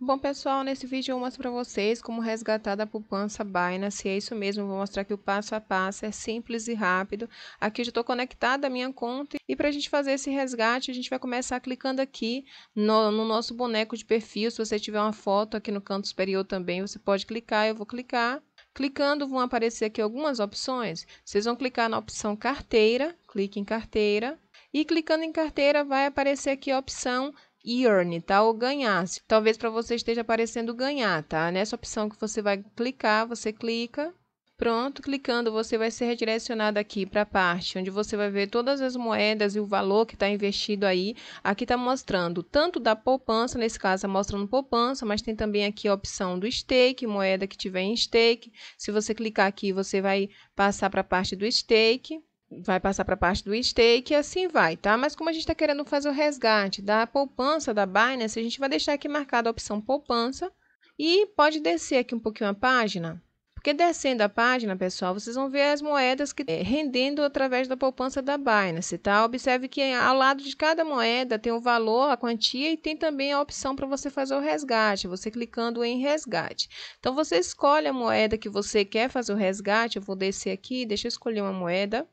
Bom, pessoal, nesse vídeo eu mostro para vocês como resgatar da poupança Binance. É isso mesmo, vou mostrar que o passo a passo é simples e rápido. Aqui já estou conectada à minha conta e para a gente fazer esse resgate, a gente vai começar clicando aqui no, no, nosso boneco de perfil. Se você tiver uma foto aqui no canto superior também, você pode clicar. Eu vou clicar. Clicando, vão aparecer aqui algumas opções. Vocês vão clicar na opção carteira, clique em carteira. E clicando em carteira, vai aparecer aqui a opção earn, tá? Ou ganhar. Talvez para você esteja aparecendo ganhar, tá? Nessa opção que você vai clicar, você clica. Pronto, clicando você vai ser redirecionado aqui para a parte onde você vai ver todas as moedas e o valor que está investido aí. Aqui está mostrando tanto da poupança, nesse caso está mostrando poupança, mas tem também aqui a opção do stake, moeda que tiver em stake. Se você clicar aqui, você vai passar para a parte do stake vai passar para a parte do stake e assim vai, tá? Mas como a gente está querendo fazer o resgate da poupança da Binance, a gente vai deixar aqui marcada a opção poupança e pode descer aqui um pouquinho a página, porque descendo a página, pessoal, vocês vão ver as moedas que é, rendendo através da poupança da Binance, tá? Observe que eh, ao lado de cada moeda tem o valor, a quantia e tem também a opção para você fazer o resgate, você clicando em resgate. Então você escolhe a moeda que você quer fazer o resgate, eu vou descer aqui, deixa eu escolher uma moeda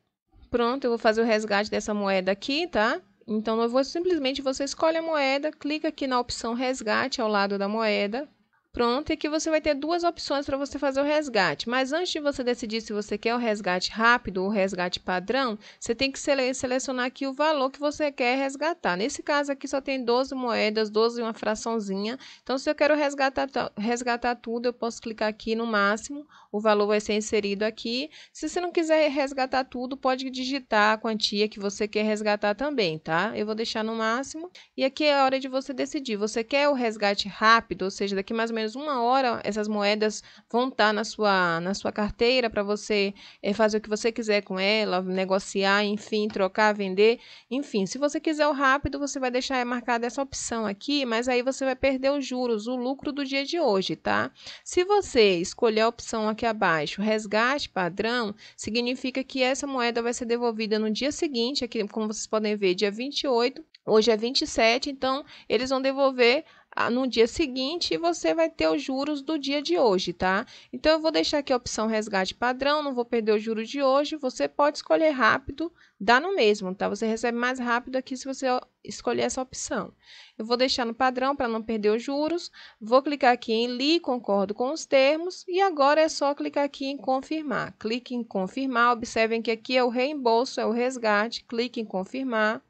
Pronto, eu vou fazer o resgate dessa moeda aqui, tá? Então, eu vou simplesmente, você escolhe a moeda, clica aqui na opção resgate ao lado da moeda, Pronto, e é que você vai ter duas opções para você fazer o resgate. Mas antes de você decidir se você quer o resgate rápido ou o resgate padrão, você tem que sele selecionar aqui o valor que você quer resgatar. Nesse caso aqui só tem 12 moedas, 12 e uma fraçãozinha. Então, se eu quero resgatar, resgatar tudo, eu posso clicar aqui no máximo, o valor vai ser inserido aqui. Se você não quiser resgatar tudo, pode digitar a quantia que você quer resgatar também, tá? Eu vou deixar no máximo. E aqui é a hora de você decidir. Você quer o resgate rápido, ou seja, daqui mais ou menos menos uma hora, essas moedas vão estar tá na sua, na sua carteira para você é, fazer o que você quiser com ela, negociar, enfim, trocar, vender. Enfim, se você quiser o rápido, você vai deixar marcada essa opção aqui, mas aí você vai perder os juros, o lucro do dia de hoje, tá? Se você escolher a opção aqui abaixo, resgate padrão, significa que essa moeda vai ser devolvida no dia seguinte, aqui, como vocês podem ver, dia 28. Hoje é 27, então eles vão devolver no dia seguinte você vai ter os juros do dia de hoje, tá? Então eu vou deixar aqui a opção resgate padrão, não vou perder o juro de hoje. Você pode escolher rápido, dá no mesmo, tá? Você recebe mais rápido aqui se você escolher essa opção. Eu vou deixar no padrão para não perder os juros. Vou clicar aqui em li, concordo com os termos e agora é só clicar aqui em confirmar. Clique em confirmar, observem que aqui é o reembolso, é o resgate, clique em confirmar.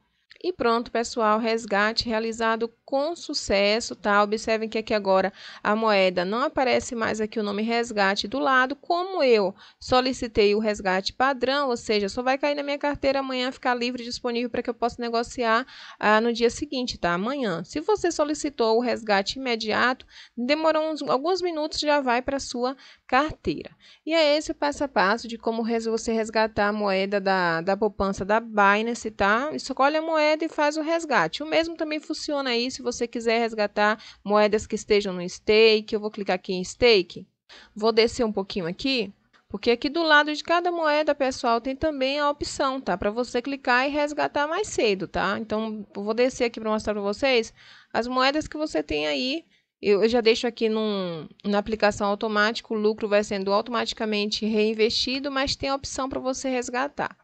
E pronto, pessoal, resgate realizado com sucesso, tá? Observem que aqui agora a moeda não aparece mais aqui o nome resgate do lado. Como eu solicitei o resgate padrão, ou seja, só vai cair na minha carteira amanhã, ficar livre e disponível para que eu possa negociar ah, no dia seguinte, tá? Amanhã. Se você solicitou o resgate imediato, demorou uns, alguns minutos, já vai para sua carteira. E é esse o passo a passo de como res, você resgatar a moeda da, da poupança da Binance, tá? Escolhe a moeda e faz o resgate. O mesmo também funciona aí se você quiser resgatar moedas que estejam no stake, eu vou clicar aqui em stake. Vou descer um pouquinho aqui, porque aqui do lado de cada moeda, pessoal, tem também a opção, tá? Para você clicar e resgatar mais cedo, tá? Então, vou descer aqui para mostrar para vocês as moedas que você tem aí. Eu já deixo aqui num, na aplicação automática, o lucro vai sendo automaticamente reinvestido, mas tem a opção para você resgatar.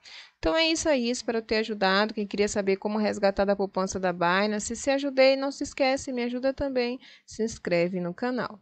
Então é isso aí, espero ter ajudado. Quem queria saber como resgatar da poupança da Binance, se ajudei, não se esquece, me ajuda também, se inscreve no canal.